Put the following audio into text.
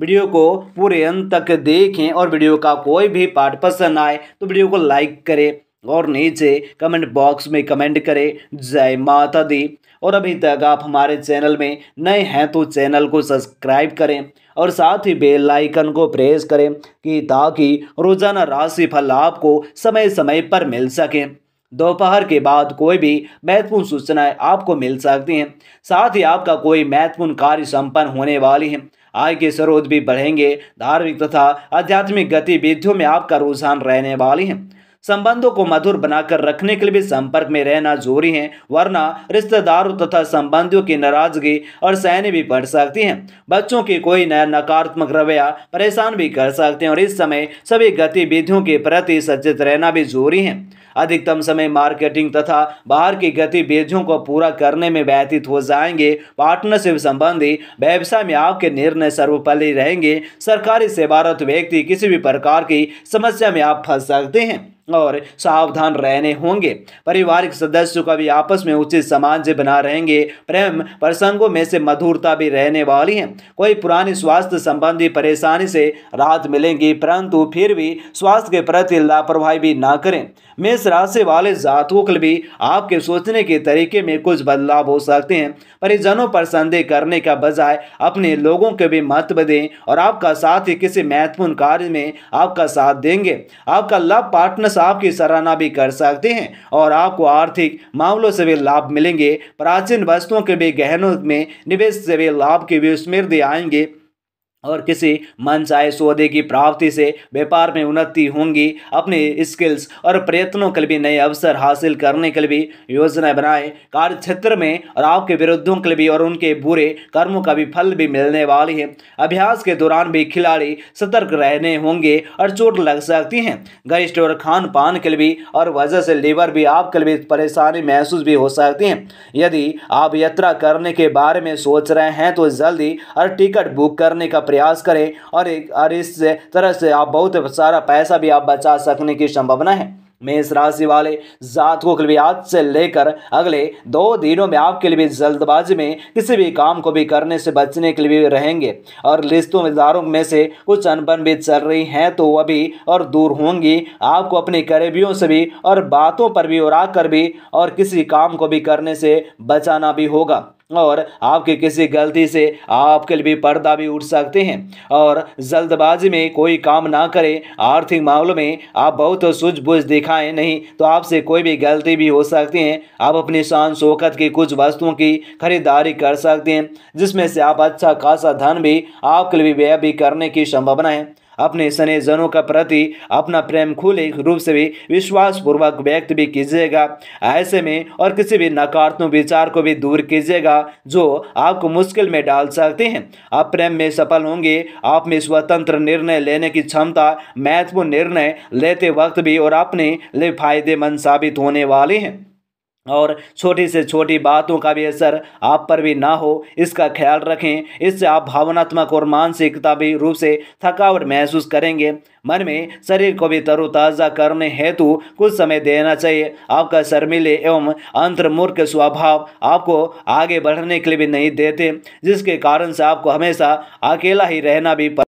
video को पूरे अंत तक देखें और वीडियो का कोई भी पार्ट पसंद आए तो वीडियो को लाइक करें और नीचे कमेंट बॉक्स में कमेंट करें जय माता दी और अभी तक आप हमारे चैनल में नए हैं तो चैनल को सब्सक्राइब करें और साथ ही बेल आइकन को प्रेस करें कि ताकि रोजाना राशि फल आपको समय समय पर मिल सकें दोपहर के बाद कोई भी महत्वपूर्ण सूचनाएं आपको मिल सकती हैं साथ ही आपका कोई महत्वपूर्ण कार्य संपन्न होने वाली है आय के स्रोत भी बढ़ेंगे धार्मिक तथा आध्यात्मिक गतिविधियों में आपका रुझान रहने वाली है संबंधों को मधुर बनाकर रखने के लिए भी संपर्क में रहना जरूरी है वरना रिश्तेदारों तथा संबंधियों की नाराजगी और सहने भी पड़ सकती हैं बच्चों की कोई नया नकारात्मक रवैया परेशान भी कर सकते हैं और इस समय सभी गतिविधियों के प्रति सचेत रहना भी जरूरी है अधिकतम समय मार्केटिंग तथा बाहर की गतिविधियों को पूरा करने में व्यतीत हो जाएंगे पार्टनरशिप संबंधी व्यवसाय में आपके निर्णय सर्वपल्ले रहेंगे सरकारी सेवारत व्यक्ति किसी भी प्रकार की समस्या में आप फंस सकते हैं और सावधान रहने होंगे पारिवारिक सदस्यों का भी आपस में उचित सामान्य बना रहेंगे प्रेम प्रसंगों में से मधुरता भी रहने वाली है कोई पुरानी स्वास्थ्य संबंधी परेशानी से राहत मिलेगी परंतु फिर भी स्वास्थ्य के प्रति लापरवाही भी ना करें मेष राशि वाले जातकों के भी आपके सोचने के तरीके में कुछ बदलाव हो सकते हैं परिजनों पर संदेह करने का बजाय अपने लोगों के भी महत्व दें और आपका साथ ही किसी महत्वपूर्ण कार्य में आपका साथ देंगे आपका लव पार्टनर आपकी सराहना भी कर सकते हैं और आपको आर्थिक मामलों से भी लाभ मिलेंगे प्राचीन वस्तुओं के भी गहनों में निवेश से भी लाभ की भी समृद्धि आएंगे और किसी मनचाहे सौदे की प्राप्ति से व्यापार में उन्नति होंगी अपने स्किल्स और प्रयत्नों के भी नए अवसर हासिल करने के लिए योजना बनाए कार्य क्षेत्र में और आपके विरुद्धों के लिए और उनके बुरे कर्मों का भी फल भी मिलने वाली है अभ्यास के दौरान भी खिलाड़ी सतर्क रहने होंगे और चोट लग सकती हैं गरिष्ठ और खान पान के लिए और वजह से लीवर भी आपके लिए परेशानी महसूस भी हो सकती हैं यदि आप यात्रा करने के बारे में सोच रहे हैं तो जल्दी और टिकट बुक करने का प्रयास करें और एक और इस तरह से आप बहुत सारा पैसा भी आप बचा सकने की संभावना है मेष राशि वाले जातकों के लिए आज से लेकर अगले दो दिनों में आपके लिए भी जल्दबाजी में किसी भी काम को भी करने से बचने के लिए भी रहेंगे और रिश्तों दारों में से कुछ अनबन भी चल रही हैं तो वह भी और दूर होंगी आपको अपने करीबियों से भी और बातों पर भी और आकर भी और किसी काम को भी करने से बचाना भी होगा और आपके किसी गलती से आपके लिए भी पर्दा भी उठ सकते हैं और जल्दबाजी में कोई काम ना करें आर्थिक मामलों में आप बहुत सूझबूझ दिखाएं नहीं तो आपसे कोई भी गलती भी हो सकती है आप अपनी शान शोकत की कुछ वस्तुओं की खरीदारी कर सकते हैं जिसमें से आप अच्छा खासा धन भी आपके लिए व्यय भी करने की संभावना है अपने स्नेहजनों का प्रति अपना प्रेम खुले रूप से भी विश्वासपूर्वक व्यक्त भी कीजिएगा ऐसे में और किसी भी नकारात्मक विचार को भी दूर कीजिएगा जो आपको मुश्किल में डाल सकते हैं आप प्रेम में सफल होंगे आप में स्वतंत्र निर्णय लेने की क्षमता महत्वपूर्ण निर्णय लेते वक्त भी और अपने लिए फायदेमंद साबित होने वाले हैं और छोटी से छोटी बातों का भी असर आप पर भी ना हो इसका ख्याल रखें इससे आप भावनात्मक और भी रूप से थकावट महसूस करेंगे मन में शरीर को भी तरोताज़ा करने हेतु कुछ समय देना चाहिए आपका शर्मिले एवं अंतर्मूर्ख स्वभाव आपको आगे बढ़ने के लिए भी नहीं देते जिसके कारण से आपको हमेशा अकेला ही रहना भी